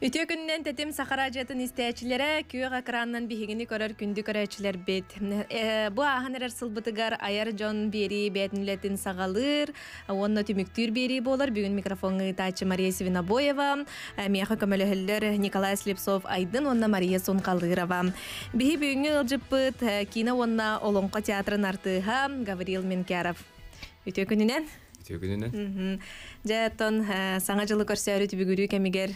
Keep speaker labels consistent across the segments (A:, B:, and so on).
A: Үтө күннен тетим сахара жатын истечилере күйөк экраннын биһигини көрөр күндү көрөчүлөр бит. Э, бу аханерер сылбытыгар аяржон жон бери бетнилетин сагалыр, онно түмүктүр бери болор. Бүгүн микрофонга тачы Мария Свинобоева, э, Меха Көмөлөһөллөр Николай Слепцов Айдын, онна Мария Сункалырова. Биһи бүгүнгү ылжыппыт, э, Кина онна Олонко театрын артыга Гаврил Менкеров. Үтө күнүнен
B: түгүнүнөн
A: жааттон саңа жылы көрсөөрү түбүгүрүү кемигер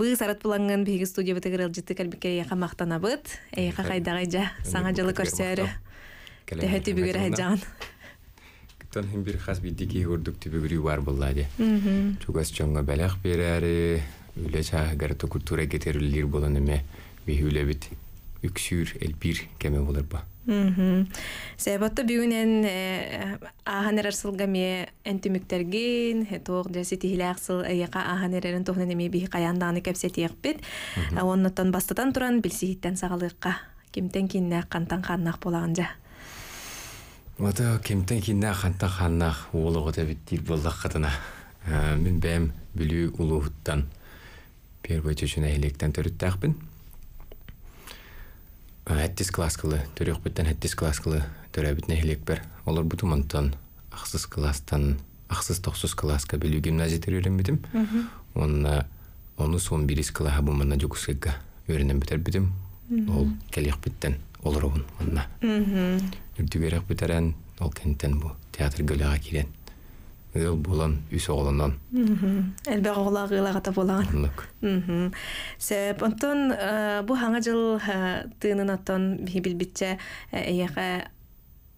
A: быы сарат булаңын биги студия бытыгыр ылжыты калбикке эйха мактанабыт эйха кайдагай жа саңа жылы көрсөөрү тэхэ түбүгүр жаган
B: тон хим бир хас биддики урдук түбүгүрүү бар булла же чугас чоңго бәләх берәре үле чагыр культура кетерүллер болон эме бихүлебит үксүр элпир кеме болор ба
A: Сәбәтті бүгінен э, аһанер арсылға ме әнтүміктерген, э, тоғ жәсі тихілі сыл әйеқа э, аһанер әрерін тоғынан еме бейі қаяндағыны кәпсеті еқпет. Оннаттан бастыдан тұран білсейттен сағалыққа. Кемтен кейінне қантан қаннақ болаған жа.
C: Ота
B: кемтен кейінне қантан қаннақ олығы да біттер болдық қатына. Мен бәм білі ұлығыттан. Первой чөчін әйлектен төріттәқпін. Хәттис класс кылы, төрөк биттен хәттис класс кылы, төрә битне хилек бер. Олар бу тумантан ахсыз класстан, ахсыз тохсыз класска белү гимназия төрөрен битим. Онна оны сон бирис кыла хабы мана жокусыгга өренен битер битим. Ол келек биттен олар он
C: мана. Үрдүгерек
B: битерен ол кенттен бу театр гөлөгө кирен. Ел булан үс оғылынан.
A: Әлбәғ оғылағы ғылағата болаған. Анлык. Сәп, онтон э, бұ хаңа жыл э, тыынын аттон бейбіл бітчә әйеға э,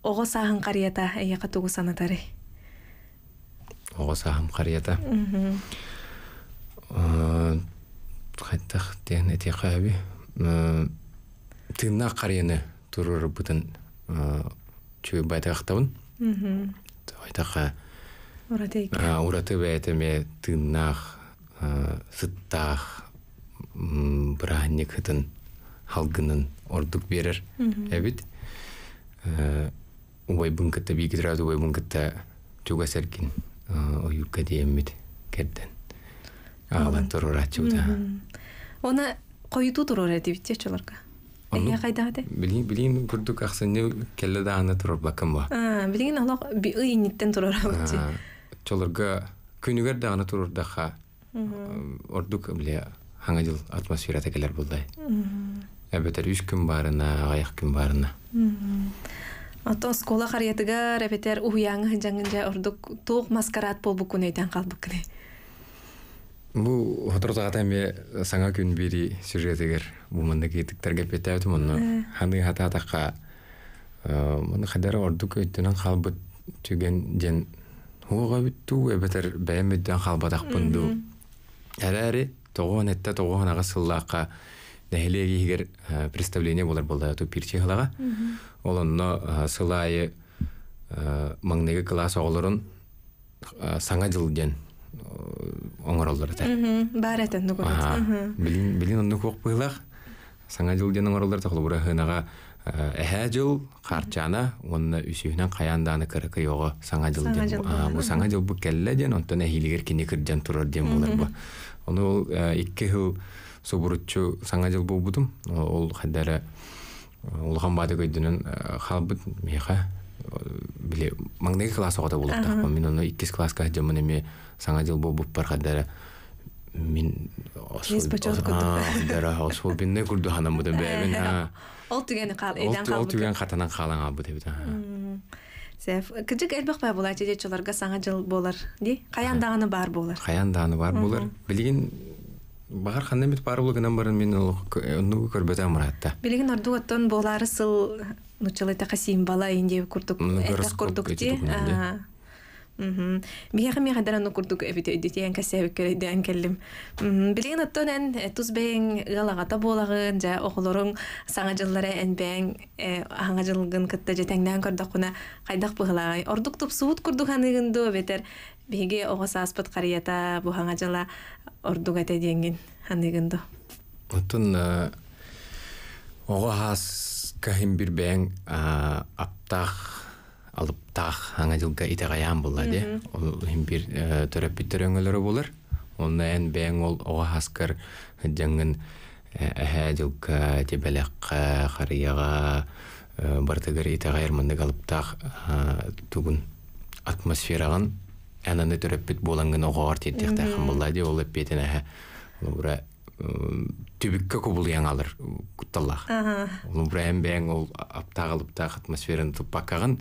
A: оғы сағын қарията әйеға туғы санатары.
B: Оғы сағын қарията. Қайттақ ден әте қаби. Тыынна қарияны тұрыр бұтын чөй байтақтауын. Айтаққа урате эке урате бәйтеме тыннах сыттах бранник хытын халгынын ордук берер
C: эбит
B: убай бынкытта бигидра убай бынкытта тюга серкин оюкка диеммит керден аалан торурачуда
A: она койду турор эдибитте чаларга Эне кайдагыды?
B: Билин, билин күрдүк ахсыны келле дааны турор бакым ба.
A: А, билин алак би ыйниттен турор
B: чолорга күнүгер дагана турурдаха э, ордук эмле хаңа жыл атмосфера текелер булдай эбетер үч күн баарына аяк күн баарына
A: Ото скола харьятыга эбетер уяңы жаңынжа ордук туук маскарад болбу күн эйтен калбык
B: Бу хоторзагата ме э, саңа күн бири сюжетигер бу мында кетиктер кепете өтүм онно. Э. Ханы хата атакка мында хадар ордук өттөнөн калбыт түген жен уоҕабыттуу эбетер бэйэ мүддэн халбатах бунду эрээри тоғон этте тоғон ага сыллаакка представление болар болдату пирчехлага олонно сылаайы класс оголорун саңа жылден оңоролдорда
A: баар этен
B: билин онну саңа Э, эхэжил харчана онна үсүһүнэн каяндааны кырыкы саңа жыл ден бу жыл бу келле ден онтон эхилигер кини кырдян турар ден булар бу ол э, икки хыл субуруччу саңажыл болбудум ол хаддары э, улхан бады көйдүнөн халбыт меха биле маңнеги класс огода болот так мен ону иккис класска жамын эми саңажыл болбуп бар хаддары мин ос ос ос ос ос ос ос
A: ол түгені қал эден қал ол түген
B: қатанан қалаң албы деп
A: сеф кыжык элбакпай була же чоларга саңа жыл болар де каяндаганы бар болар
B: каяндаганы бар болар билигин Бағар қандай бит бар бұл гынан барын мен ол э, ну көрбөтө мұратта.
A: Билеген орду оттон болары сыл нучалайта қасиим бала инде курдук. Көрдүк. Ага. Мехами хандаран укурдук эвит дитен кесе кереден келим. Билин оттонен э, тус бен э, галага та болагын же охлорун саңа жылдары эн бен э, аңа жылгын кытта же теңден куна кайдак бугалай. Ордук туп суут курдук ханыгын до бетер. Биге огаса аспат карията бу аңа жылла ордук ате деген ханыгын до.
B: Оттон огаса кахим бир бен аптах алыптаах аңа жылга итагаяан булла де ол бир э, төрөппүт төрөңөлөрү булар онна эн бээн ол ога хаскар жаңын эһэ жылга тебелек харыяга э, бартыгар итага ермандык алыптаах э, тугун атмосфераган ананы төрөппүт болангын огоар теттехтахан булла де ол эппетин эһэ бура түбікке кубулыяң алыр кутталлах
A: ол
B: брэм бэң ол аптагалыптаах атмосфераны туппаккаган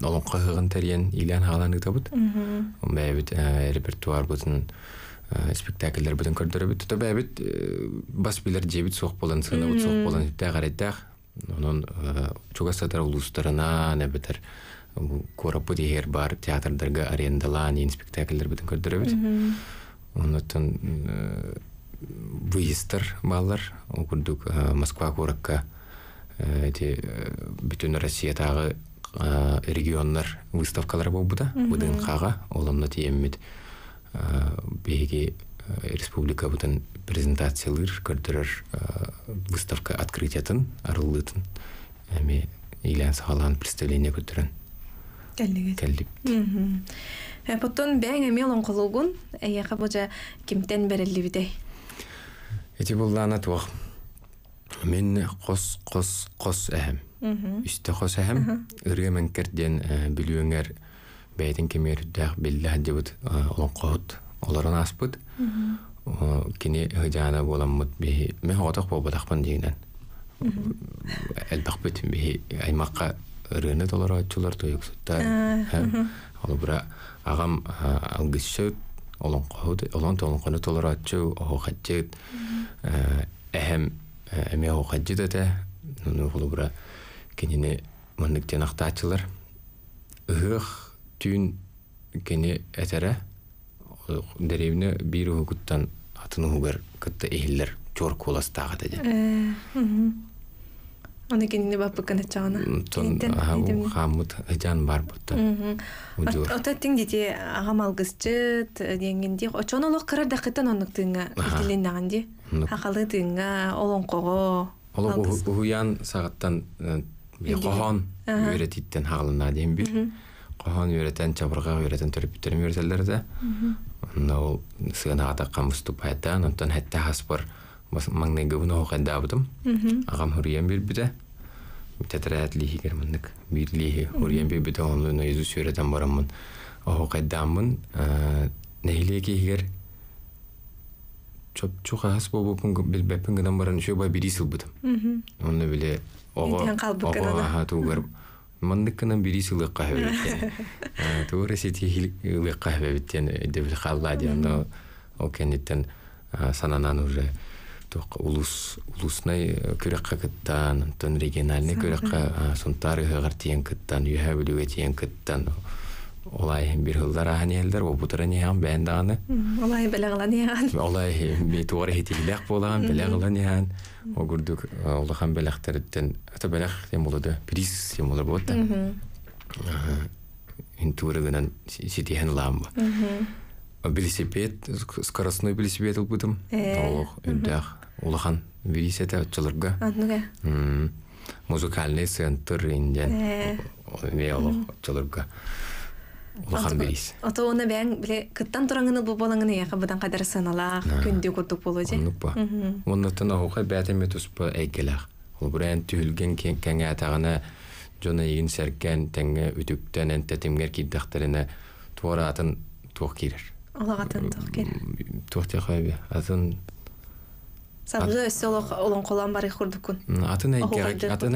B: олонқа хыгын тәрен илян халаны табыт. Бәбит репертуар бүтін спектакльләр бүтін көрдөрөбүт. Тото бәбит бас билер жебит соқ болан сына бут соқ болан тә гарәтәх. Онон чуга сатар улустарына нә бетер корапы дигер бар театрдарга арендалан ин спектакльләр бүтін көрдөрөбүт. Оннан выездтер баллар окурдук Москва коракка эти бүтүн Россия тагы Э, регионнар выставкалар болбута қаға, олонно тиеммит э, беги э, республика бутын презентациялар көрдүрөр выставка открытиятын арылытын эми илян сагалаан представление көтөрөн
A: келдипт потон бәң эми олон кемтен эяка божа кимтен берелибидей
B: эти буллаана туох мен қос қос кос
A: үсті
B: хосаһам ырыы мәңкерден э, бүлүөңер бәйтен кемер дәх билләһ дебут аспут э, олорон аспыт кини ыжаана боламмыт бихи мен хотох болбатахпын дигинен элбахпыт бихи аймакка ырыыны толор очулар э, агам алгысчыт олон толонқону толор очу әһәм эме нуну кенене манныктен актаатчылар ыһыах түйін кене әтәрә деревне бир угуттан атын угугар кытта эхиллер чор куластага
A: да Оны э, кенене баппы кана чагана.
B: хамут жан бар бутта.
A: Ота тиң дите ага малгысчыт э, дегенде очоно лох карар да кытан онук тыңга илдилен наганди. Акалы тыңга олон кого.
B: Олон уян сагаттан э, мен бе кохон үйрөтиттен хаглына дейм бир кохон үйрөтен чабырга үйрөтен төрүпүттерим үйрөтелер да онна ол сыгынагата камысту пайта онтон хэтте хаспор маңнегыбын охайдаабытым агам хуриен бирбите тетраат лихигер мындык бир лихи хуриен бирбите онун изус үйрөтен бараммын охайдаамын ә, нейлекигер чоп чухас бобупун билбеппин гынан баран еще ба бирисилбытым онно биле тугар бири сылыкка хәбәбиттен тугар сети ылыкка дебил сананан уже ток улус улусной э, көрәккә кыттан тон региональный көрәккә сунтары хәгәр тиен кыттан юһә бүлүгә тиен кыттан олай бир элдер
A: олай беләгәләне хан
B: олай ми ол огурдук улахан э, белахтерден ата белах тем болду приз тем болду болот да э, интурыгынан ситиен ламба велосипед скоростной велосипед ылбытым
A: э, олох үрдах
B: улахан велисете отчылырга музыкальный центр инден не олох отчылырга Бұлған берейс.
A: Ото оны бәң біле кыттан тұраңыны бұл болаңыны яқа бұдан қадар сыналақ, күнде көрдік болу де. Онық ба.
B: Онықтан ауға бәтіме тұспы әйгелақ. Ол бір ән түйілген кәңе атағына жона егін сәркен тәңі үтіктен ән тәтемгер кейдіқтіріні туара атын туақ керер.
A: Олақ атын туақ керер.
B: Туақ Атын
A: Сабызы өссел олон қолан бары құрдықын.
B: Атын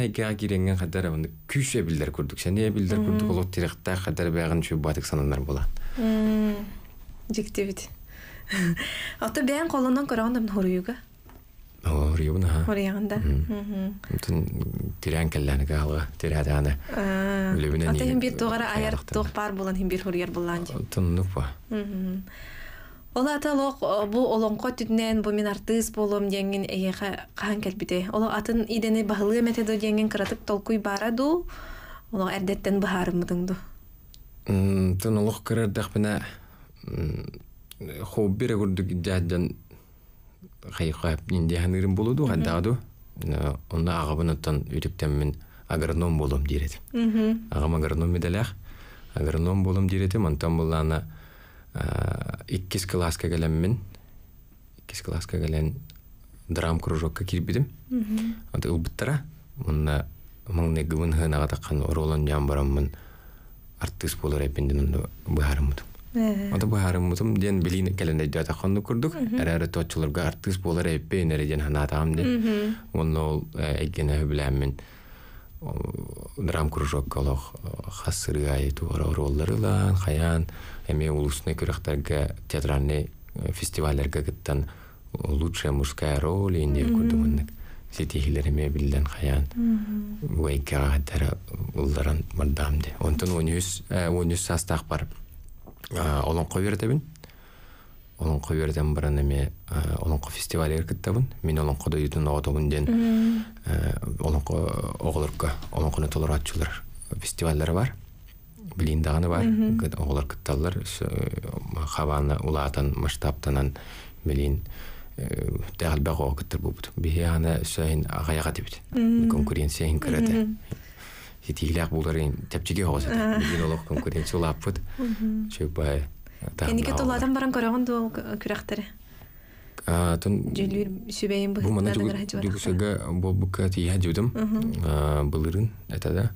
B: әйке әкеренген қадар әбінді күйше білдер күрдік. Сәне білдер күрдік олық қадар бәғін шөп батық санандар болан.
A: Жектебеді. Аты бәйін қолынан көраған дәмін хоруюға?
B: Хоруюғын,
A: ха. бүтін
B: Тін терен кәлләні қалға, тераданы.
A: Аты аяр бар болан, химбир хоруяр болан. Олаталоқ бу олонқо түтінен бу мен артыс болом деген эйеха қахан келбіте. Ол атын идені бағылы мәтеді деңген қыратып толкуй бараду. Оло әрдеттен бұхарымыдыңды.
B: Тын олоқ кірер дәқпіне хоу бере көрдік дәдден қайқап ненде ханырым болуду қандағыду. Онда ағабыныттан өтіптен мен агроном болом дереді.
C: Ағам
B: агроном медалях. Агроном болом дереді. Мантан болана Э, иккис класска мен класска келен драм кружокка кирбидим вот ылбыттара мунна мыңны гымын таккан оролон жан бараммын артист болор эпендин онду быхарыммытым э. ден билин келенде жата хонду курдук. Эрәре точчыларга артист болар эппе энерген ханатам
C: ден.
B: ол э, эгене драм кружок колох э, хасыры айту роллары лан хаян эме улусны көрөктөргө театральный э, фестивальдерге кыттан лучшая мужская роль инде курдумунник сетихилер эме билден хаян вейкага хаттара улдаран мардамды онтон он үз э, он үз састак бар олон кой беретебин олонқо берден бараныме э, олонқо фестиваль эркеттабын мен олонқо дойдун оготогун ден
C: э,
B: олонқо оголорка олонқону толоратчулар фестивальдер бар билин даганы бар оголор кытталлар э, хабаны улаатан масштабтанан билин тәғілбәқ оғытыр бұбыт. Бе ана сөйін ағаяға дебіт. Конкуренцияын кіреді. Етейләқ бұларын тәпчеге оғызады. Бігін олық конкуренция ұлап бұд. Шөп бай Кенеке тулатан
A: баран көрөгөн дуу күрэхтер.
B: А тун жилүр
A: сүбейин бу мана
B: бу бука ти хадюдым. А былырын этада.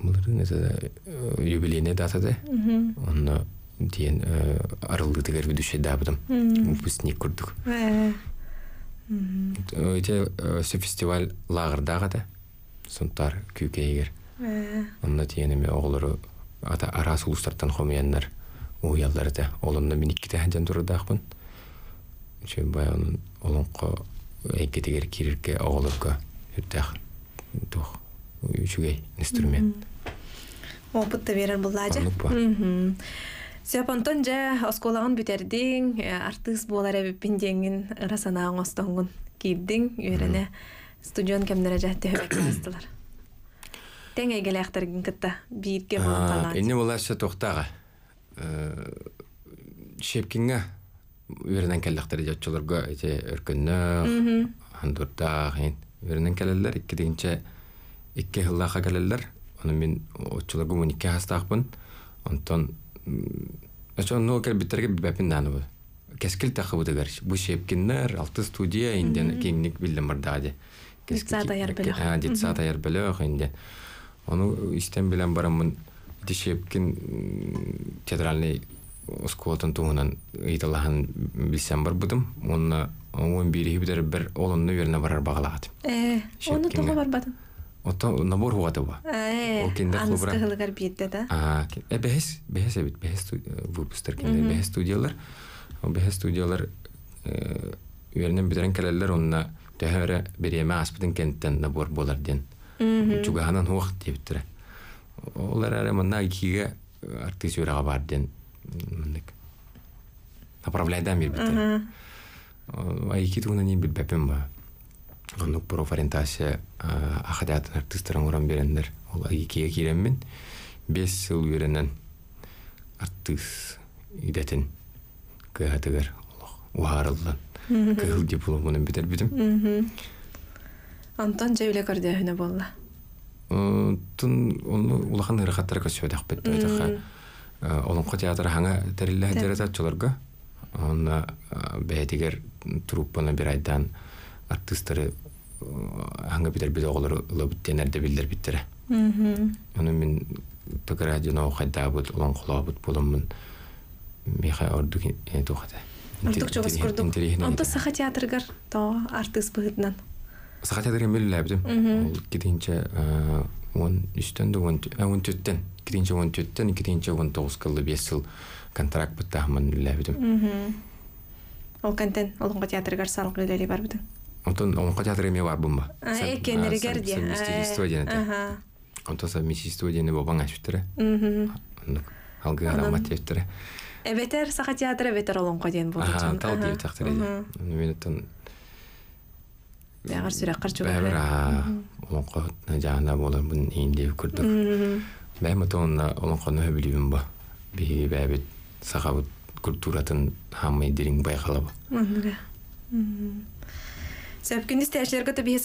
B: Былырын этада э, юбилейне датада. Онда тиен э, арылды тегер бүдүше дабдым.
C: Выпускник курдук. Э,
B: Эте се фестиваль лагырдагы да. Сонтар күкейгер. Онда тиен эми оглору ата арас улустартан хомуяннар уялларда олонно мен иккитеһен турдахпын че баян олонко эйкетегер кирирке оголокко үртах тух үчүгей
A: инструмент опыт да берер буллажы Сепантон жа осколагын бүтердиң, э, артыс болар әбіппін деңін расанағын остоңын кийдиң үйрене студион кемдері жәтті өбәк тәң әйгеләқтіргін ә, кітті бейітке болғанат.
B: Инне боласы тоқтаға. Шепкінге ә, өрінен кәліқтір жатчыларға әте өркінні, хандурда, хин. Өрінен кәлелер, екі дегенше, екі хыллаға кәлелер. Оны мен отчыларға мұн екі хастақпын. Онтан, әші оны ол кәлбеттерге бәпін дәні бұл. Кәскіл тақы бұдығар. Бұл шепкіннер, алты студия, инден кеңнік білдім бардағады.
A: Детсат айар білі. Детсат
B: айар білі, инден. Ону истен билен барам мен дишепкин театральный скулатын туғынан ыйталахан билсен бар будым. Онна он бири хибдер бер олон нөйерне барар бағалағады.
A: Эээ, оны бар бадым.
B: Ото набор хуғады ба.
A: Эээ, аныстығылығар бидді да.
B: а? э, бәхес, бәхес әбіт, бәхес э, выпустыр кенде, бәхес студиялар. Бәхес студиялар, ыыы, э, үйерінен бітерін кәлелер, онна төхәрі береме аспытын кенттен набор болар ден.
C: чугаһанан
B: деп тебиттире олар ара манна айкиге арты сөрага бар ден мындык направляйдан айки не билбепим ба онук ориентация ахадатын артыстарын уран берендер ол айкиге киреммин бес жыл үйренен артыс идетин
A: Антон жевле көрді әхіне болла.
B: Тын оны улахан ырғаттар көсөдәк бит байтаха. Э, олон ко театр хаңа тәриллә дәрәҗә чоларга. Онна э, бәйдегер труппаны бер айдан артистлары э, хаңа битер бит оглар лабыт тенәрдә билдер биттер.
A: Оны
B: мин төгәрә җина хәдә бут олон кулабыт булымын. Михай ордук тохта. Антык чогас курдук. Антык саха
A: театргар то артист быгытнан
B: сахатядыр он үстөн он он төттен он төттен кетінші он тоғыз кылды бес жыл контракт быттахмын әбді
A: ол контент олонго театр салық бар
B: бар бумба экенеригер де онтон совместительство дене бобаң
A: баягы сүйрө карчы болуп баябир э.
B: улуңко жаана болобун ийиндеп
A: көрдүк
B: баймытун улуңконо билибинбу би баябит сага культуратын хамы дириң байкалабы
A: Сөпкүнүс тәшлерге то бихи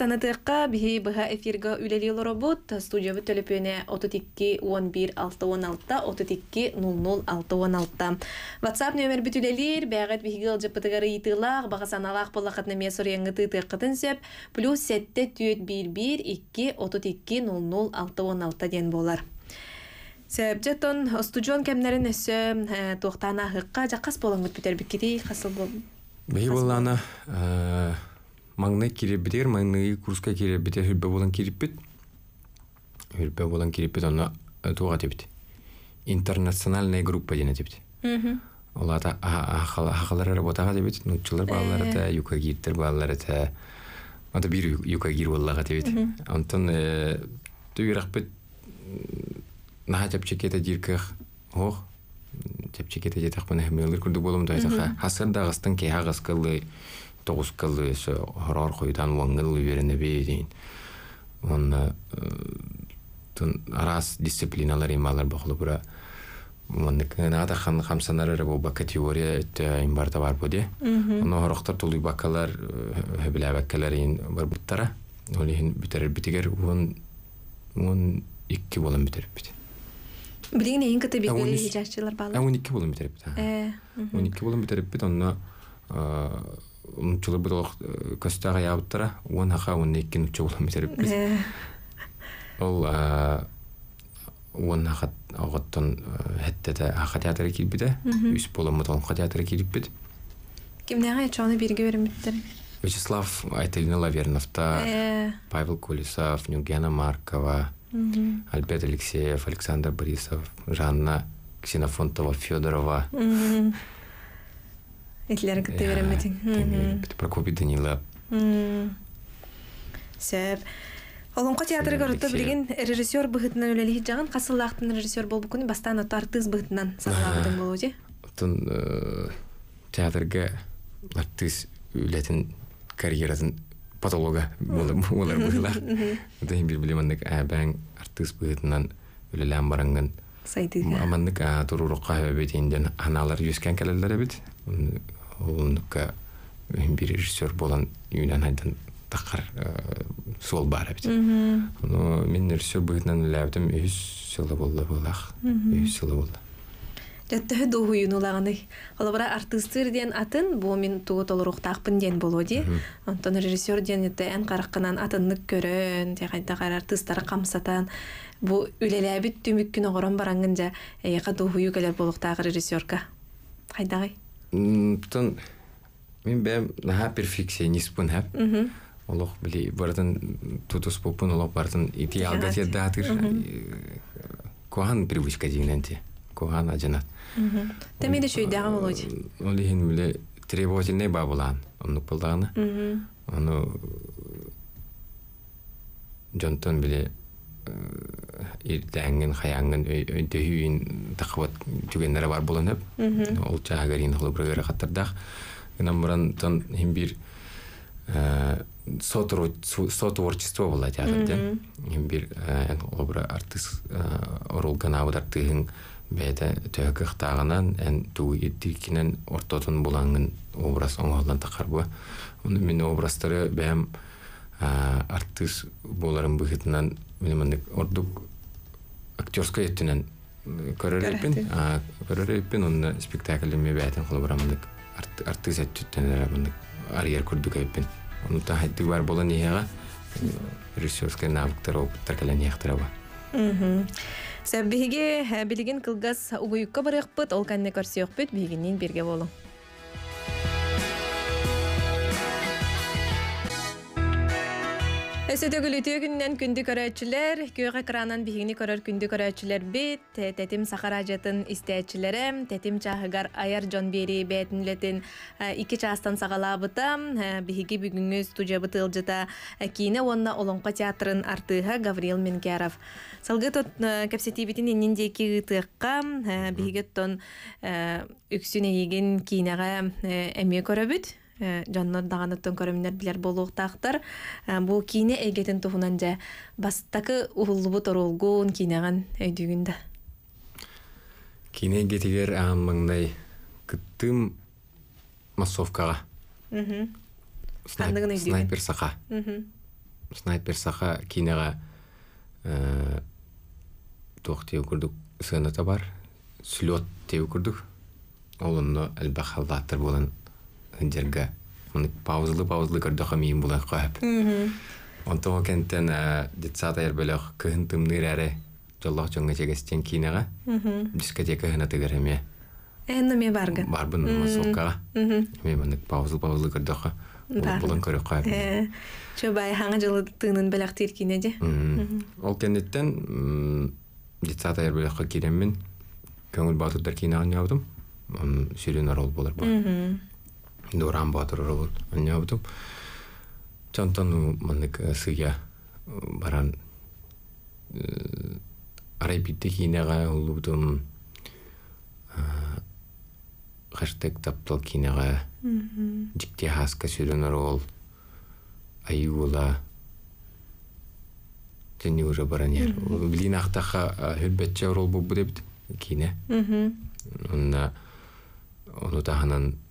A: бігі бұға быха эфирге үлели лоробут студия бұт төлөпөне 32 11 616 32 00 616. WhatsApp номер бүтүлелер бәгәт бихи гыл жыпытыгары итылак бага саналак бола катнамия еңгі тыты қытын сөп, плюс 7 4 1 1 2 32 00 616 ден болар. Сәбҗетон студион кемнәрен эсе тоқтана ғыққа жақас болоңгыт битер бикити қасыл бол.
B: Бұл ана маңнай бітер маңнайы курска киребитер хүрбе болан кириппит хүрбе болан кириппит оны э, туға депт интернациональная группа дене депт оларда ахалар работаға дебет нучылар балалары да э. юкагиртер балалары да ата бир юкагир боллага дебет онтон э, түгірақпет наха тәпчекете дирках ох тәпчекете жетақпын әмелер күрді болым да айтаха хасыр дағыстын кей ағас кылы тоғыз кылды эсе хорор хойдан ваңгыл үйерене бейдейін. Онна э, тын арас дисциплиналар ималар бұқылы бұра. Онны да қан қамсанары рыбу категория өтті айын барда бар бұде. Онны хорықтар тұлды бақалар хөбілі э, әбәккелер ейін бар бұттара. Ол ейін бітерер он он икки болын бітерер бітер.
A: Білеген ейін кіті бігері балы?
B: Он икки болын бітерер Он э, икки умчулы бутылок э, көстөгө ябыттара уон хака уон эккин учу булам битериппиз э. ол уон хакат оготтон э, хеттете хака театры кирбите үс болом мутолка театры кириппит
A: кимнега чоны бирге беремиттер
B: Вячеслав Айталина Лаверновта, Павел Кулисов, Нюгена Маркова, Альберт Алексеев, Александр Борисов, Жанна Ксенофонтова, Федорова.
A: Итлер Итлерге теверемедин. Бит
B: Прокопий Данила.
A: Сәп. Олонко театры городта билген режиссер быхытынан өлелі жағын қасылақтын режиссер бол бүкін бастан оту артыз быхытынан сағалағыдың болу же?
B: Отын театрға артыз өлетін карьерасын патолога болым олар бұғылақ. Дайын бір білеміндік әбәң артыз быхытынан өлелен барыңын. Сайтыға. Амандық тұрурыққа әбетейінден аналар юскен кәлелдері бет улнукка бир режиссер болан юнан айдан э, сол бара бит.
A: но
B: мен режиссер буйнан лавдым үс сылы болақ болах. Үс сылы болла.
A: Жаттығы ден атын, бұл мен туу олыр ұқтақпын ден болу де. Онтон режиссер ден еті ән қараққынан атыннық көрөн де қайдағар артисттар қамсатан. Бұл үлеләбіт түмік күні ғорын бараңын жа, әйеқа дұғы үйі көлер болуқтағы режиссерка. кайдагай
B: тон мин бэм наха перфекционистпун хэп олох били бардан тутус попун олох бартын идеалга жедатыр э, кохан привычка дигинен те кохан ажанат
A: тамиде шуйдага болот э,
B: ол ихин биле требовательный ба булан онук булдаганы ону э, жонтон биле Э, ирдәңген хаяңган э, үйін тахват жүгеннәре бар булынып ул чагарин хлыбрыгыра хаттардах гынан буран тон хим бир э, творчество була жагы да хим бир хлыбры артыс орулган аудар тыгын бәйдә төгі қықтағынан, эн туы иттикинен ортотун болаңын образ оңғалдан тахар бу мен образтары бәм артыс боларын бұхытынан мендик ордук актерской еттінен көрөрөйппин көрөрөйппин онда спектакльме бәтен кылбырамындык артыс эттүттенерабындык арьер көрдүк айппин онута хайттык бар болан иэга режиссерский навыктар опыттар кэлен иэхтараба
A: сәббиһиге билигин кылгас угуюкка барыахпыт ол канне көрсөөхпүт биигинин бирге болуң Өсөтө гөл күннен күнді көрі өтшілер, көй қақыранан бігіні күнді көрі өтшілер бет, тәтім сақара жатын істәтшілері, тәтім чағығар айар жон бері бәтін частан үйкі чағыстан сағала бұта, бігі бүгінгі студия бұтыл онна олыңқа театрын артыға Гавриил Менкеров. Салғы төт, көпсеті бетін еңінде кей ұтыққа, бігі тұн үксіне еген кейінеға дьоннор э, даганаттан көрөмнер билер болуктаактар э, бу кийне эгетин туунан жа бастакы улубут оролгун кийнеган өйдүгүн да
B: кийне эгетигер ааммаңдай кыттым массовкага
A: снайпер
B: сака снайпер сака кийнага туох тиеби курдук сыаныта бар слет тиеби курдук олонно элбахаллааттар болан дерге муну паузлы паузлы көрдөкө миим булак кахып онтого кенттен э, детсатайр бөлөх кыһын тымныр эре жоллох жоңга чегестен кинега дискотека хына тыгереме
A: Энну ме барга. Барбын масолкага. Ме
B: мынык паузлы паузлы көрдөкө. Булын көрө кап э,
A: Чө бай хаңа жылы тыынын бөлөк тиркине же.
B: Ол кенеттен детсатайр бөлөккө киремин. Көңүл баатырдар кинагын жабдым Сирен ол болар инде уран батыр урулун оння бутум чонтон маннык сыя баран арай битте кинега улубутум хэштег таптал кинега жикте хаска сүрөнөр ол аюула тени уже баранер билин ахтаха хүрбетче орол бубу дебит кине онда ону таханан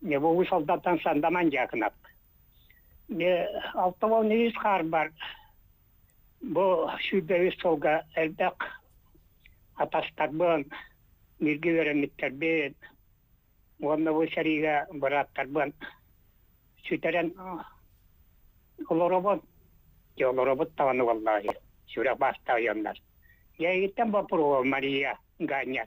D: не у солдаттан сандаман жақынап ме алтыбол негіз қар бар бұл шүйбеуі солға әлдақ атастарбын мирге веремиттербен онны бұл шариға бараттарбын сүтерен олоробон олоробот таваны валлахи сүрек баста уяндар я егеттен бапурова мария ганя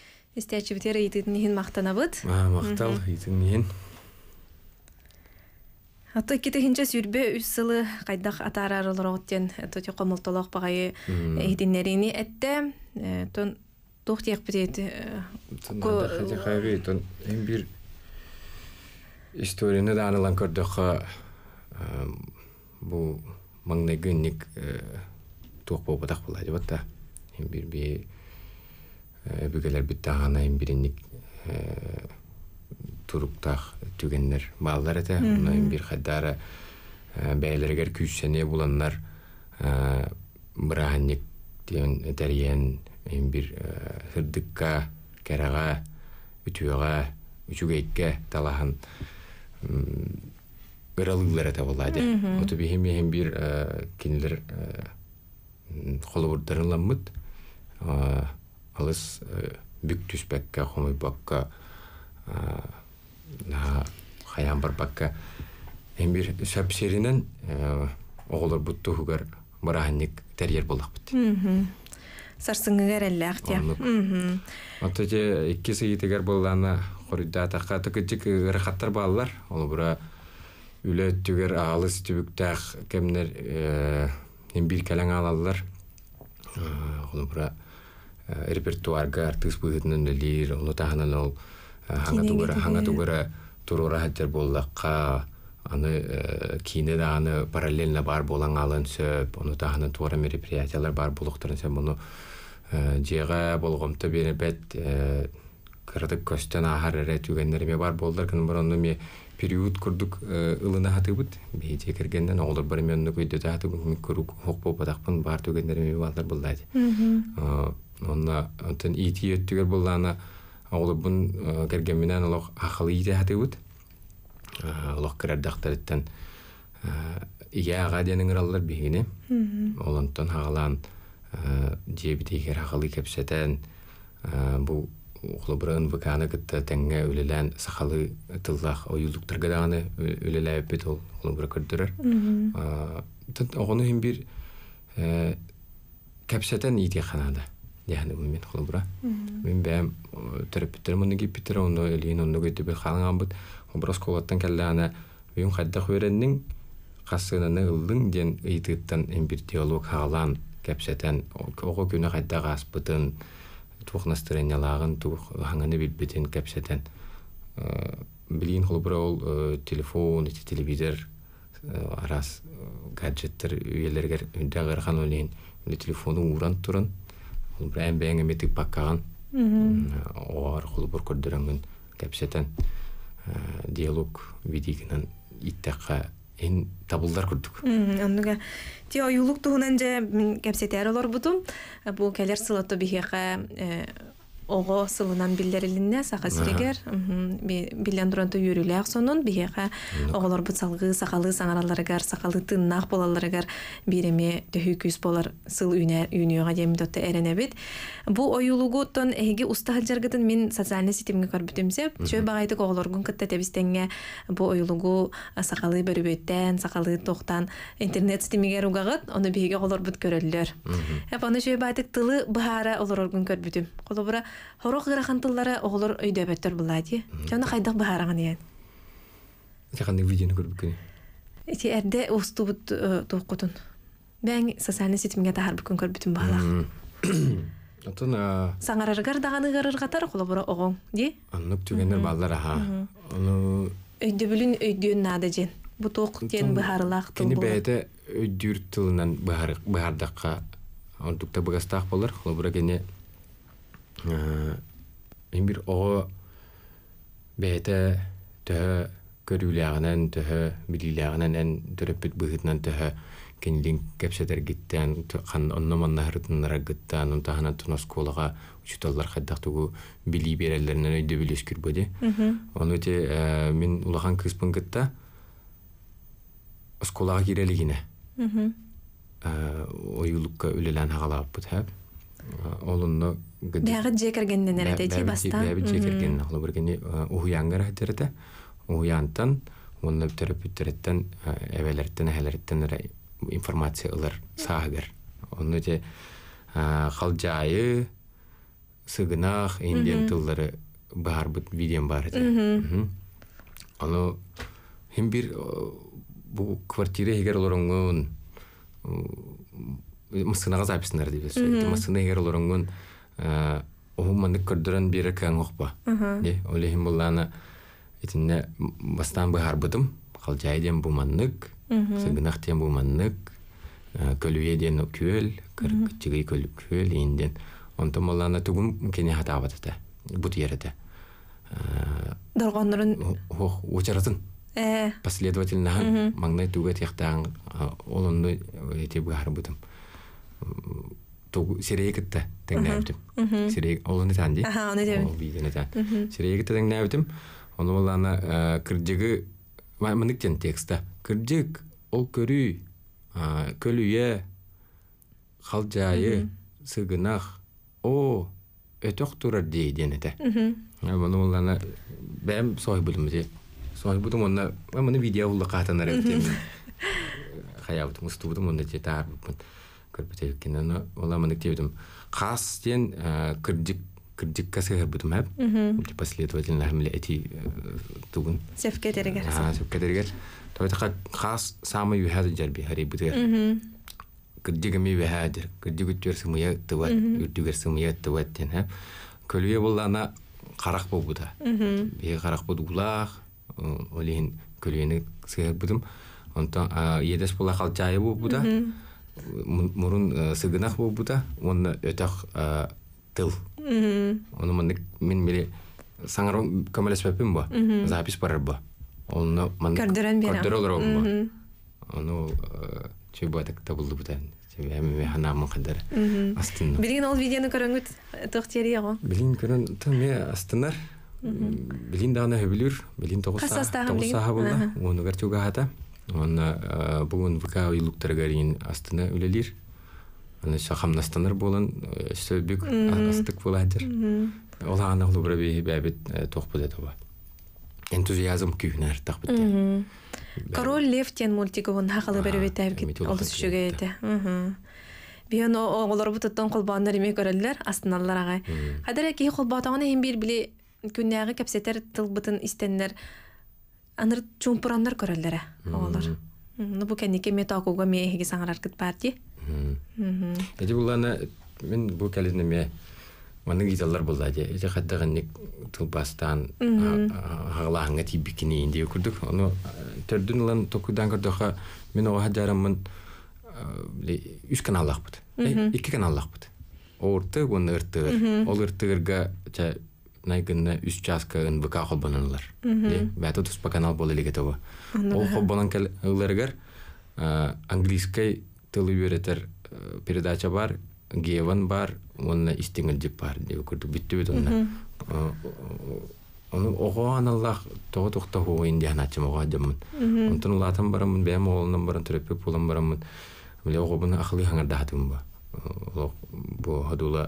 A: исти ачыбитер мактанабыт мактал Аты китехинче сүрбе үс сылы кайдах атарар олороттен э, тоти комолтолох багайы э, этте э, тон тох тех бит
B: да анылан бу маңнегинник Э, бүгелер бүтті ағанайын биринник э, туруктах түгеннер баалар эте онан бир хайдары э, бәйлергер күйсене буланнар браанник тиен этериен бир сырдыкка керага үтүөга үчүгейкке талахан ыралыгылар эте болла де оту бихим бихим бир кинилер холобурдарыланмыт ылыс э, бүк түспәккә хомый бакка хаян бар бакка сәп э, сөпсеринен э, оголор бұтты хугар бараханник терьер болак
A: бит сарсыңыгар эллеак тия
B: ото же икки сыйытыгар боллана хоридда атакка токыжик ырахаттар баалар ол бура түгер алыс түбүктаах кемнер эмбир калаң алалар ол бура Э, репертуарга артыс быһытынан өлир унутаһынан ол
D: э, хаңатугара хаңатугара
B: турура хаджар боллакка аны э, кийине да аны параллельно бар болан алын сөп унутаһынан туура мероприятиялар бар болуктурун сен муну жега болгомто беребет кырдык көстөн ахар эре түгеннериме бар болдар кын мурунну ме период курдук ылына хатыбыт бейте киргенден оолор барымен нукуйдета хатыбын көрүк хокпо батакпын бар түгеннериме балдар болдайды онна онтан ити өттүгөр буллана олобун э, кергеминен олох ахылы ите хатыбыт э, олох кирердактарыттан э, ияга денин ыраллар бигине олонтон хагалан жебитигер ахылы кепсетен бу ухлыбрын выканы кытта теңге үлелен сахалы тыллах оюлуктарга даганы яһаны уммет холбура. Мен бәм төрөп битер моны гип битер оны элин оны гөйдү бе халган бит. Образ колаттан келләне бүйүн хадда хөрәннең касынаны ылдың ден ыйтыттан эмбир диалог халан кепсетен ого күнә хадда гас битен тух настроенияларын тух ханганы бит кепсетен. Билин холбура ол телефон, телевизор арас гаджеттер үйелергер үндәгәр хан олин телефону уран туран Брэйн бэйн эмитик э, ол арқылы бір көрдөрөнгүн кепсетен э, диалог видигинен иттекка ен табылдар көрдүк.
A: Онуга ти оюлук туунан же кепсетер олор бутум. Бу келер сылатты бихеха э, ого сылынан билләр илендә сага сирегер билән дуранты йөрүләр сонун бигә оголар бу салгы сагалы саңаралары гар сагалы тын нах булалары гар биреме төһү күз сыл үне үнегә дәм дә әренә бит бу оюлугутон эге уста хаҗаргыдан мин социаль системгә кар бүтәмсә чө багайты оголар гүн бу оюлугу сагалы бер бөттән сагалы интернет системгә ругагыт аны бигә оголар бут көрәләр хәп чө тылы бара оларга гүн кәр Хорох гырахантыллары оғылыр өйдә бәттер булады. Жаны хайдак баһараган иян.
B: Тәхәннең видеоны күреп көн.
A: Эти әрдә устубут э, тоқутун. Бәң социаль сетимгә тахар бүкүн көрп бүтүн бала.
B: Атын
A: саңараргар даганы гарырга тар холобора огоң, ди?
B: Аннык түгендер баллар аха. Аны
A: өйдә бүлүн өйдөн нада жен. Бу тоқ тен баһарлак тыл. Кини бәйдә
B: өйдүр тылынан баһар баһардакка. Антукта багастак булар, холобора гене мен бир оо бэйэтэ төһө көрүүлээгинэн төһө билилээгинэн эн төрөппүт быһытынан төһө кинилин кепсетергиттен хан онно манна хырытыннарагыттан унтахана тунос куулага учуталлар хайдактугу билий берелеринен өйдө билескүрбүди ону те мен улахан кирелигине оюлукка үлелен олунно бәғыт
A: жекергеннен әрәдәйте баста бәғыт жекергеннен
B: ол біргені уяңгар әдерді уянтан онны бітіріп бүтіреттен әвелерттен әхелерттен информация ылар сағыгар онны те қалжайы э, сыгынах инден тыллары баар бут видеом бар эти ону хим бир э, бу квартира егер олорон мысынаға записьнар деп сөйді мысына егер лорынгун оһумманды ә, көрдөрөн бери каңохпа де олехим аны итинне бастан быхар бытым халжай дем буманнык
C: сыгынах
B: тем буманнык көлүе ден күөл ә,
A: кыркчыгы
B: көл күөл инден онтон булланы тугун кене хатабатыта бут ерете ә,
A: доргоннорун
B: учаратын последовательно маңдай туга тияктаан олонну эти быхар тугу серейгитте теңнәбитим. Серей олны танди. Аха, оны дем. Ол бидене тан. Серейгитте теңнәбитим. Оны булана кырдыгы мыныктен текста. Кырдык ол көрү, көлүйе, халжайы, сыгынах, о, өтөк турар дейден эте.
C: Оны
B: булана бәм сой бүлімде. Сой бүлім онна, мыны видео улы қатанар әптем. Хаябытым, ұстубытым онна те тағар бүппін кірбітелік кенен ола мыны тебдім қастен кірдік кірдік кәсігер бұдым
A: әп
B: последовательно әмілі әти тугун
A: сәпке дәрігер
B: сәпке дәрігер тойта қас самы юхәді жәрбе харей бұдыр кірдігіме вәхәдір кірдік үттер сымыя тыват үрдігер сымыя тыват ден әп көлге болдана қарақ бұл бұда
C: бе
B: қарақ бұд ұлақ олейін көлгені сығыр бұдым онтан едес бұл ақал жайы бұл бұда мурун э, сыгынах болбута онна э, өтөх э, тыл
A: оны
B: мен мен биле саңарон көмөлөспөппүн бо запись барарбы онно көрдөрөн берем көрдөрөлөрбү ону чөй буатак табылды бутан эми ханамын кадар
A: астын билин ол видеону көрөнгүт тохтери го
B: билин көрөн тме астынар
A: билин
B: даана хөбүлүр билин тогус саха болла ону кертүүгахата Ана э, бүгін ВК үйлүктәргәрин астына үләлер. Ана шахамнастанар болан, э, сөй бүк астык боладыр. Ола ана ұлы бірі бейі бәбіт э, тоқпыз әді ба. Энтузиазм күйін
A: әрі тақпыт Король Лев тен мультикі ғын хақылы бәрі бәті әбігіт ұлыс үшіге әді. Бүйен олар бұтыттан қолбағандар емей көрілдер, астыналар ағай. Қадар әкей қолбағдағын әйін бір біле күннәғі кәпсетер тыл аныр чумпураннар көрәлләре олар. Ну бу кәнеке ме тагуга ме хеге саңарар кит парти.
B: Эти буланы мен бу кәлине ме Манын гиталлар булды ди. Эти хаддаган ник тулбастан хаглаһыңа тип бикини инде күрдүк. Аны э, төрдүн лан токудан көрдөха мен ога хаджарымын үш каналлах бут. Икки каналлах бут. Орты, он ыртыр. Ол ыртырга найгынна үс часка ын вк холбонанылар
C: бәті
B: туспа канал бол элеге того ол холбонан ыларыгар английской тылы үйретер передача бар геван бар онна истеңілдеп бар деп көрдік бүттү бет онна оны аллах тоғы тоқта хуын диан ачым оға жамын онтон латын барамын бәм оғылынан барам түрепе пулан барамын біле оғыбыны ақылы хаңарда хатым ба бұл хадула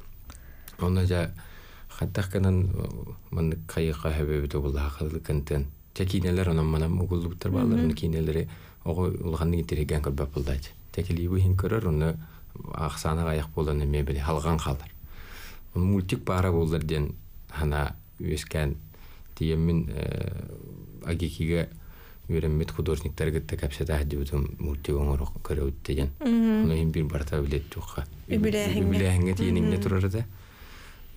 B: онна жа хаттах канан манны кайыка хэбебите булла хакылы кентен те кинелер онан кейнелері угуллубуттар бааларын кинелери ого улганны итереген көрбөп булдайт текили буин көрөр уну ахсаны аяк болдан эме били халган калдыр мультик бара болдыр ден хана өскен тиемин э, агикиге үйренмет художниктер гетте капсета дебутум мультик оңоро көрөт деген. Мм. Уну бір барта білет билет жокка. Билеһиңне турар да.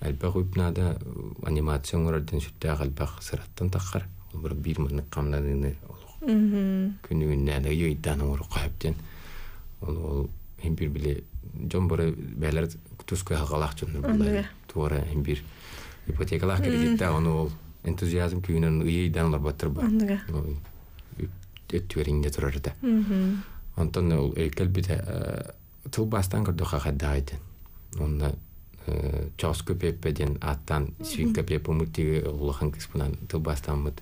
B: Әлбәк ұйпнада э, анимация оңырардың сүтті әлбәк сыраттан таққар. Ол бір бір мұнық қамнадыны олық.
C: Күні
B: күніне әлі үйданы Ол ол чоос көпеппе ден аттан сүйік көпеппе муттиги улахан кыспунан тылбастаммыт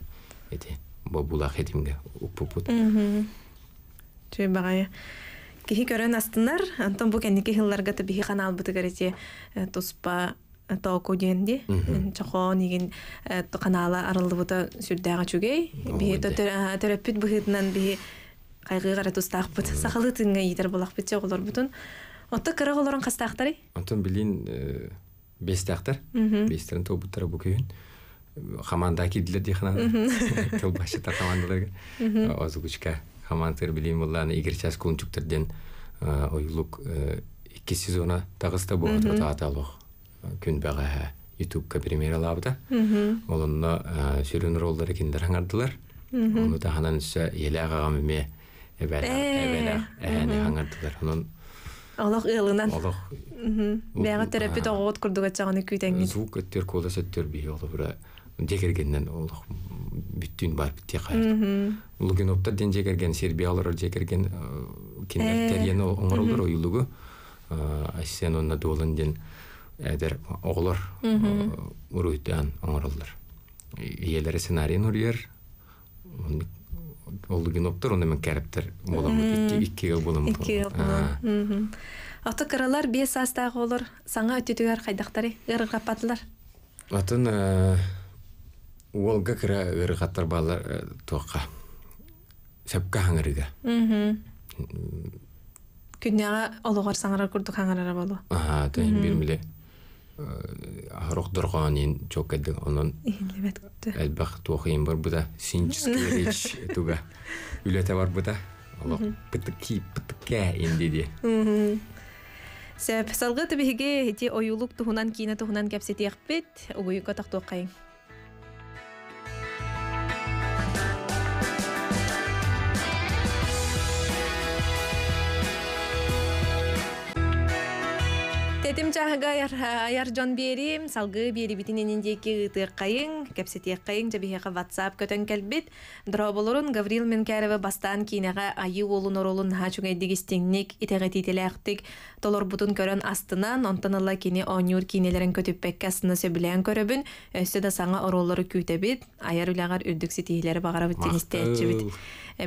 B: эти бабулах этимге уппупут
A: чүй багая кихи көрөн астынар антон бу кенники хылларга табихи каналбыты керете э, туспа э, току диэнди чохоо нигин канала э, арылдыбыта сүрдээга чугей бии төрөппүт быхытынан бии кайгы кара тустаакпыт сахалы тыңга иитер булакпыт же олорбутун отто кыры олорон кастаактары
B: онтон билин бестеактар э, бестерин тобуттар букүйүн хаманда кидилер дихананы тылбашыта хамандаларга э, озугучка хамантыр игер час э, сезона тагыста күн бага ютубка премьера лабыта олонно сүрүн аңардылар оны таханан
A: Ә. Олох ылынан. Олох. Бәгә терапевт огыт курдуга чагыны күтәнген.
B: Звук эттер кола сәттер би олы бра декергеннен олох бүттүн бар битте
A: кайыр.
B: Лугинопта ден декерген сербиялар декерген э, кинер терген э. оңролдор ойлугу. Э, Асен онна долын ден әдер оғлар уруйтан оңролдор. Иелер сценарийын уриер ол оптор оны мен кәрептер болам икки ел болам икки ел
A: болам аты кыралар бес астагы олор саңа өтүтүгөр кайдактары ыргапатылар
B: атын уолга кыра ыргаттар баалар тока сәпка хаңырыга
A: күннега олугор саңарар курдук хаңарара болу
B: аа тайын бирмиле хорох доргонин чокедин онон элбах туохин бар бута синческий рич туга үлете бар бута олох пытыки пытыке индиди
A: сәп салгы тибиге эти оюлук туһунан кийне туһунан кепсетиякпит угуйко тактуакай Тетим чаһыга яржон берим, салгы бери битиненендеки ытыккайың, кепсетеккайың жабихеха ватсап көтөн келбит. Дроболорун Гаврил Менкарева бастан кинеге айы олун оролун хачугайдигистинник итегетителяктик. Толор бутун көрөн астынан ыла кини онюр кинелерин көтүп астына сөбүлән көрөбүн, өссө да саңа ороллору күйтебит, аяр үлагар үрдүк ситилери багара бит тенистечибит.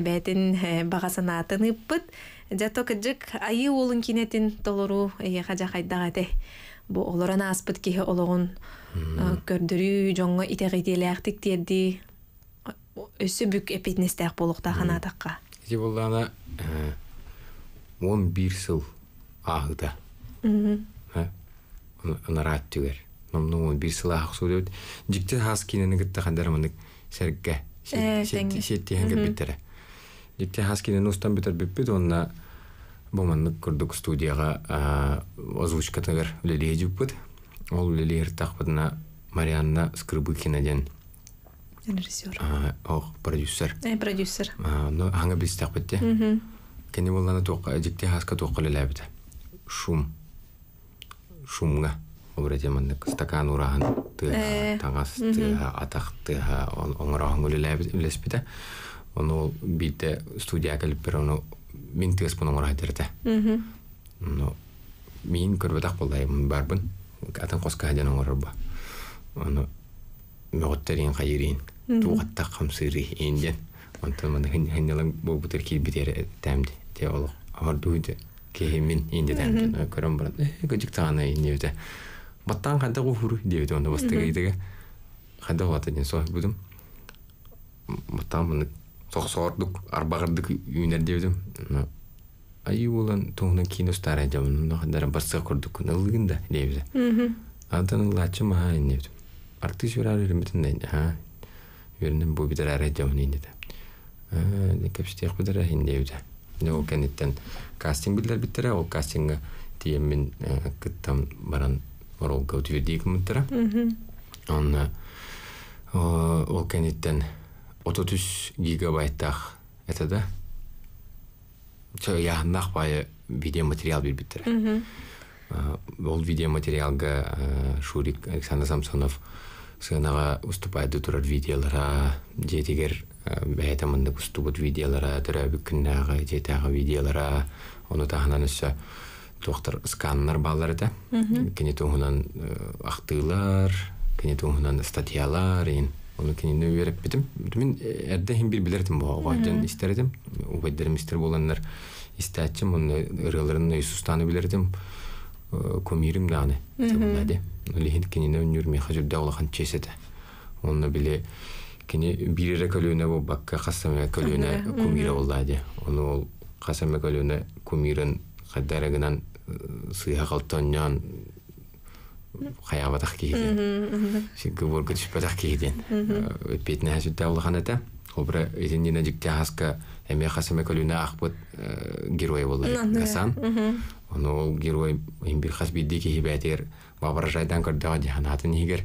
A: Бәтин э, багасанатын Жато кыджык айы олын кинетин толору эйеха жахайдагате. Бу олоран аспыт кихе ологон э, көрдүрү жоңго итегитилеактик тиерди бүк эпитнестеак ана
B: э, он бир сыл э, түгер. он сыл хас серге. Жетте хаскинен устан битер биппит, онна боманнык көрдік студияға озвучка тагар үлелей жүппіт. Ол үлелей ертақпытына Марианна Скрыбыкина ден. Режиссер. Ох, продюсер.
A: Э, продюсер.
B: Но аңа біз тақпытте. Кені болғаны тоққа, жетте хаска тоққа леләбіті. Шум. Шумға. Обратеманнык стакан урахан тыға, таңас тыға, атақ тыға, оңырағын үлеләбіті, үлеспіті. Үлеспіті. Оно бите студия калиппер оно мин тыгыс буну мурайтырды. Но мен көрбөтак болдаймын барбын. Атын коска хаден оңорба. Оно мөгөттөрин кайрин.
C: Тугаттак
B: камсыри энден. Онтон мен Те олу Кемин инде Көрөм Баттан онда тохсоордук арбагардык үйнердебдим аю улан туңна кино старая жамын нахадара барса курдук нылыгын да дебизе атан лачы маха инебди арты жүрар ирмитин да ха вернем бу бидер ара жамын инде а не кепштек бидер ин дебди не ол кенеттен кастинг билдер биттере ол кастинга мен кыттан баран оролга утвердикмыттыра онна ол кенеттен 33 гигабайттах это да яхыннах бай э, видеоматериал бирбиттер
C: э,
B: ол видеоматериалга э, шурик александр самсонов сынага уступайды турар видеолара жетигер бәйтамындык устубут видеолара төрөбүккүннагы жетагы видеолара ону тахынан өссө доктор сканнер баллар да
C: кенет
B: актыылар статьялар ин Оны кинини үйрәп битим. Мен әрдәһин бир билердим бу ага җан истердим. Убайдерим истер булганнар истәчем, оны ырыларын Иисустаны билердим. Көмирим даны.
C: Табылады.
B: Лехин кинини өнүр мен хаҗир дәвлахан чесете. Оны биле кине биререк көлөнә бу бакка хасамә көлөнә көмире булды. Оны ул хасамә көлөнә көмирен хәдәрәгенән сыйга калтаннан хаябатах
C: киһитен
B: сиргэ буорга түспатах киһитен э, өтпетине сүттэбылхан эте ол бира итиннина жикте хаска эме хасыме көлүнө ахпыт э, герой болду гасан ону ол герой имбир хас бидди киһибэтер бабаражайдан көрдөҕө диханатын хигер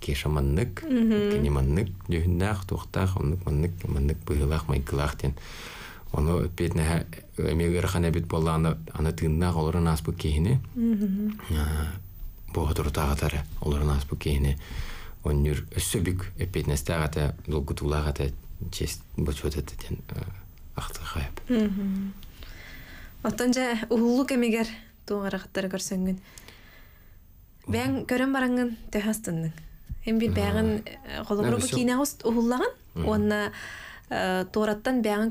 B: кеша маннык
C: кини
B: маннык дүйүннах тухтах онук маннык маннык быылах майкылах тен ону өппет эме ырхан эбит болла аны аны тыыннах олорун аспыт киһини поғытыр тағатары оларын аспы кейіне оннюр өссөбік эпетнестағата долгутулағата чест бочотететен
A: ақты қайып оттон жа улулук эмигер туңарахаттар көрсөңгүн бәң көрөн бәңін төһастындың эм бир бәгын холобурубу кийне ухуллаган уонна туураттан бәгын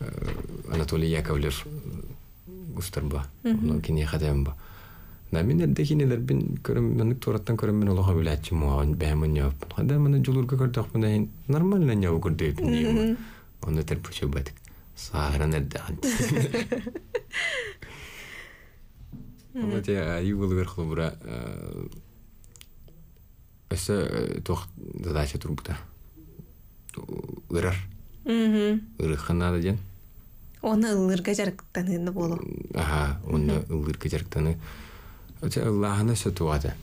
B: Э, Анатолий Яковлев густарба, ну кине хадем ба. На мен дә кине дә бин көрәм, мен тураттан көрәм мен олага биләтче муагын бәмен яп. Хадем мен җулурга көрдәк мен һин нормаль нән яу көрдәк ни. Аны тер пучу бәтик. Сагран дән. Аны те аюл бер хлыбра. Э, эсэ э, тох задача турбута. Үрәр
A: ырыххана ден оны ыллырга жарыктаны эне боло
B: аха уну ыллырга жарыктаны ыллаахына сөтуата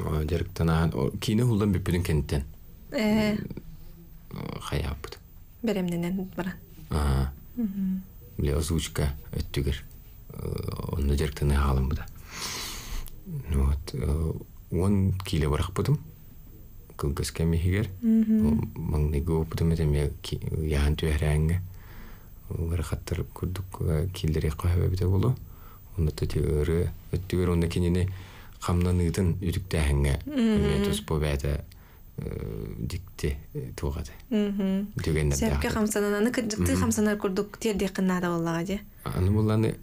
B: жарыктанаан кийине хулдан биппүдүн кенттен э. хаябыт
A: беремненен баран
B: аа биле озвучка өттүгер э, онно жарыктаны хаалым буда вот э, он кииле барахпытым кылгыска михигер
C: маң
B: ниги опытымет эме яхан түэхрээнгэ ырахаттар курдук килдери кохабабите болу оннута ти ыры өттүгөр онда кинини камнан ыытын үрүктээхэнгэ эме туспобээте дикти тугады сепке
A: хамсанан аны кырдыкты
B: аны буланы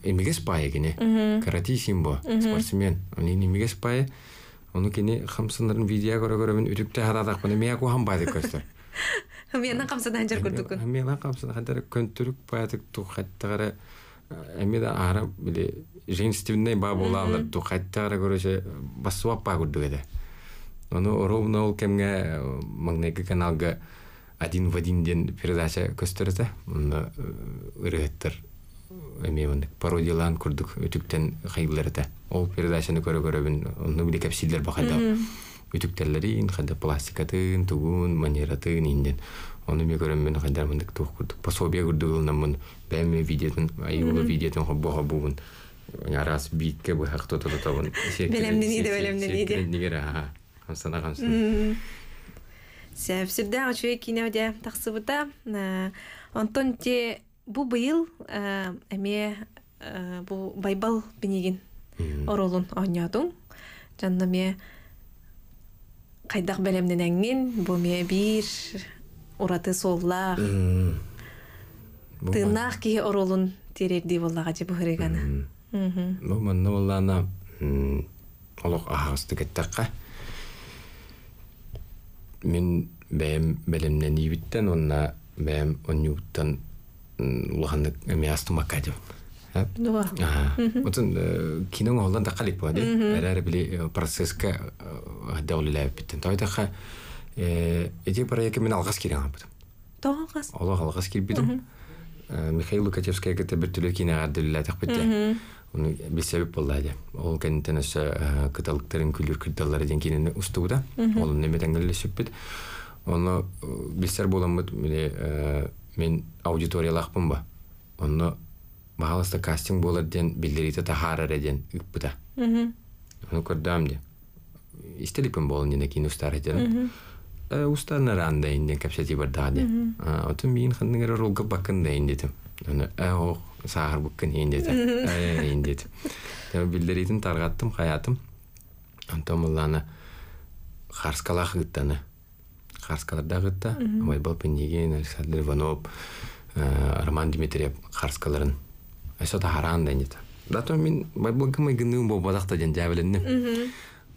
B: спортсмен Оны кені қамсынырын видео көрі көрімін үтікті хададақ бұны мен әку хамбады көстір.
A: Менен қамсыдан жар көрдік күн.
B: Менен қамсыдан хандар көнтүрік баятық тұқаттығары әмеді ары біле женстивнай ба бола кара тұқаттығары көресе басуап ба көрдік еді. Оны ровно ол кемге маңнайқы каналга один в один ден передача көстірді. ыргыттар эми әме пародиялан көрдік үтіктен қайылырды ол передачаны көрө мен ну биле кепсилдер бахайда үтүктеллери ин хайда пластикатын тугун манератын инден оны мен көрөмүн хайда мындык тух курдук пособие курдук ылнамын бээме видетин айылы видетин хоббоха бугун арас биикке быхак тотототабын белемдени де белемдени де нигер аа хамсана хамсана
A: сәп сүрдә очуе кинәүдә тахсыбыта онтон те бу быйыл эме бу байбал бинеген оролун ойнодуң жанна ме кайдак белемден эңин бу ме бир ураты соллах тыыннаах киһи оролун терерди боллага же бухырыгана
B: бу манна боллана олох ахагыстыкеттакка мен бәем белемнен ийбиттен онна бәем эме астыма эмиастымакадев
C: Утын
B: кинең олдан да қалып болады. Әрәр биле процесска дәулеләп биттен. Тайтаха э эти проект мен алгас кирен алып. Тоғас. Алла алгас кирип бидем. Михаил Лукачевская кете бир түле кине гаддиллә тәк битте. Уны бил сәбәп булды. Ол кентен әсә кыталыктарын күлүр кыталлары дигән кинене устуда. Ол немедән гөлләшеп бит. Оны билсәр буламыт мен аудиториялахпын ба. Оны бағалыста кастинг болар ден билдерите тахарар деген үппүта оны көрдөм де истелипен болын ден кейін устар ден э, устарна ранда инден капсети барда де отын мин хандыңар ролга бакын да индетим оны э, ох сахар буккын индети э, индетим билдеритин таргаттым хаятым антомылланы харскалах ыттаны харскаларда гытта вайбал пендеген александр иванов роман дмитриев харскаларын эсо таһараан Да то мин байгымай гынным бо бадахта ден дәбеленнем.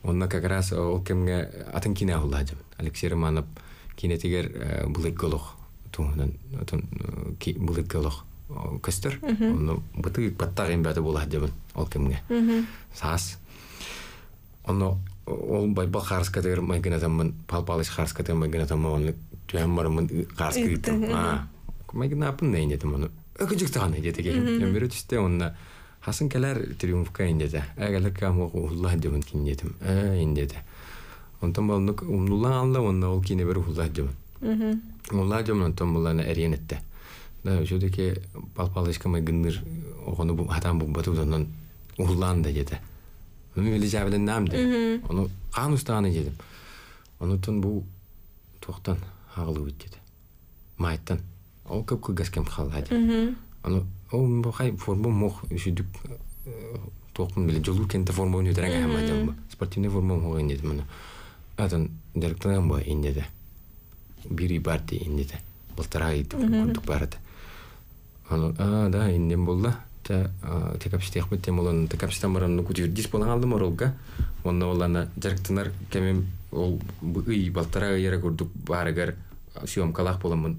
B: Онна как раз о кемге атын кине алладым. Алексей Романов тигер булык голох. Туһунан атын ки булык голох. Көстөр. Онны бытык баттаг эмбәте була деп ол кемге. Сас. Онно ол бай бал харска тегер майгына таммын палпалыш харска тегер майгына таммын. Түйәм барымын харска диттім. Майгына апын нәйін дедім өкүнжүктаган дете кем өмүрү түстө онна хасын келер триумфка индете әгәлер кам улла дебин киндетим э индете онтон болнук умнулан алла онна ол кине бер улла дебин улла дебин онтон булана эренетте да жодеке палпалышка мы гындыр огону бу атам бу бату доннан уллан да деди мен биле жабылын нам де ону кан устаны дедим онутон бу токтан агылып кетти майттан ол көп көгескем халлади аны ол бухай форму мох жүдүк э, толкун биле жолу кенте форму не дәрәгә һәм ба спортивный форму мох инде мен атан дәрәктән бу инде дә бири барти инде дә былтыра иде күндүк барады аны а да индем болды та текапштек беттем олан текапштан барам ну күтүр дис болан алдым оролга онна олана дәрәктәнәр кемем ол ый былтыра яра күрдүк барыгар съемкалах боламын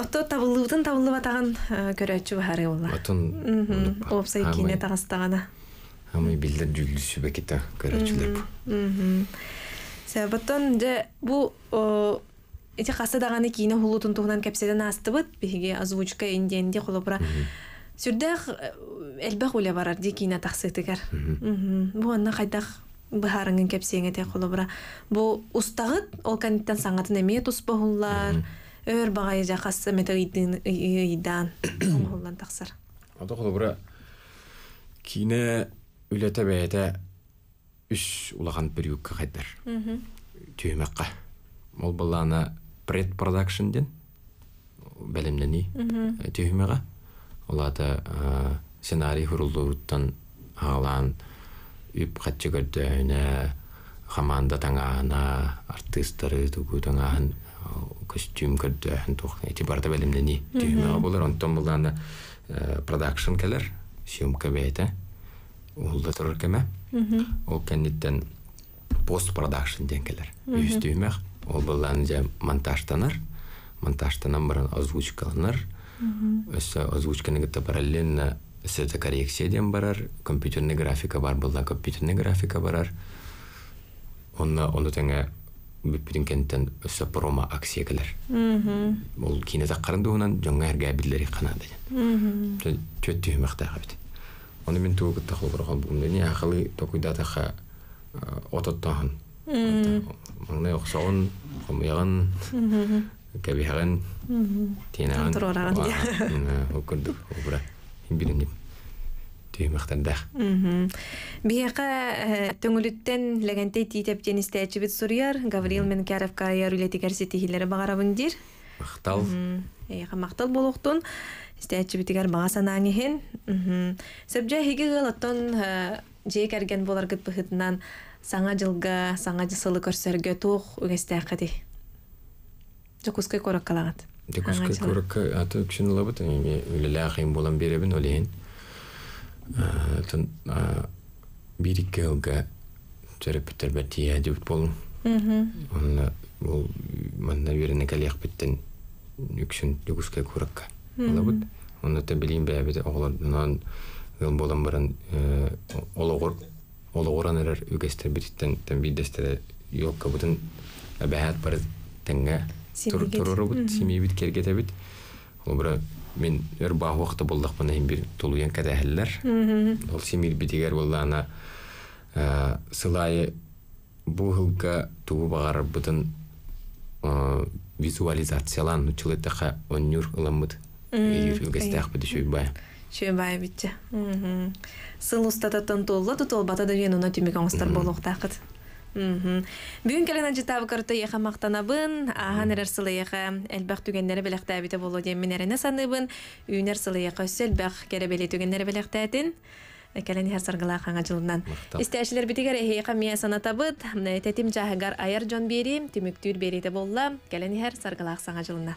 A: Отто табылыбытын табылып атаған э, көрәчү бахары болла. Отон опсай кине тагыстагана.
B: Хамы билдер дүлдү сүбекете
A: бұл Себептен же бу эти касы даганы кине хулутун тугунан кепседен астыбыт биге озвучка индиенде холопра. Сүрдәх э, элбәх үлә барар ди кине тахсытыгар. Бу анна кайдах бахарыңын кепсеңе те холопра. Бұл ұстағыт, ол каниттан саңатын эме туспахуллар өр бағай жақасы мете ыйдан олан тақсар
B: ото холобура кине үлете бәйәтә үс улаған бір үкі қайдар түймәққа ол баланы пред продакшнден бәлемнени ә, түймәға олата ә, сценарий хурулдуруттан ағалан үп қатчы көрдөйіне команда таңаана артисттары тугу таңаан костюм көрдөһөн тух этибарда белимнени түймөгө болар онтон бул аны э, продакшн келер съемка бейте улда турар кеме ол кенниттен пост продакшн ден келер үз түймөх ол бул аны же монтажтанар монтажтанан баран озвучкаланар өсө озвучканы гытта параллельно э, сөзө коррекция ден барар компьютерный графика бар булда компьютерный графика барар оны оны теңе бүппүтүн кенттен өссө прома аксиекалер бул кийине таккарын дуунан жоңга эрге билдери канада
C: жан
B: төт түймактаха бит ону мен тугут тахыл бурган бумдени акылы токуйда таха э, ототтохан
C: маңнай
B: оксоон комуяган кебихаган тиенаган турораган укурдук убра деп тиемәхтән
C: дә.
A: Бияка э, төңгөлүттән легенте титеп тенистәчебит сурияр Гавриил Менкаров карьер үле тигәрсе тигелләре багарабын дир. Мактал. Эйха мактал болохтун истәчебит тигәр бага санаңы хен. Сәбҗә хиге галаттан җей э, кергән булар гыт быһытнан саңа җылга, саңа җысылы көрсәргә тух үгәстә кәди. Жокускай корак калагат. Жокускай корак
B: аты кшин лабыт, үлелә хим булам беребен олен. Тон бирик кылга төрөпүттөр бәтия деп болум.
C: Онна
B: бул манна верене калях биттен үксүн югуске куракка. Алабыт. Онна та билим бәбит оглардан ыл болан баран үгестер тен бидесте бар тенге. Турурубут, семейбит, кергетебит. Ол мен өр баа уақыты болдық бұны бир тулуен кәдәһелләр ол семир битигер боллана ә, сылайы бу хылка тубу бағарып бұтын ә, визуализациялан учылытаха оннюр ыламыт
A: иргестах бедишуйбай шөбай битче сыл устата тұлы тұтыл бата дүйен ұна уна тимик оңстар болуктакыт Бүгін келген житабы көрті еқа мақтанабын, аған әрер сылы еқа әлбәқ түгендері біліқті әбіті болу демен әріне саныбын, үйінер сылы еқа үсі әлбәқ кәрі бәлі түгендері біліқті әтін. Кәлін әр сарғыла қаңа жылынан. Істәшілер біті кәрі мия санатабыт тәтім жағығар аяр жон бері, түміктүр бері де болла, кәлін әр сарғыла қаңа жылынан.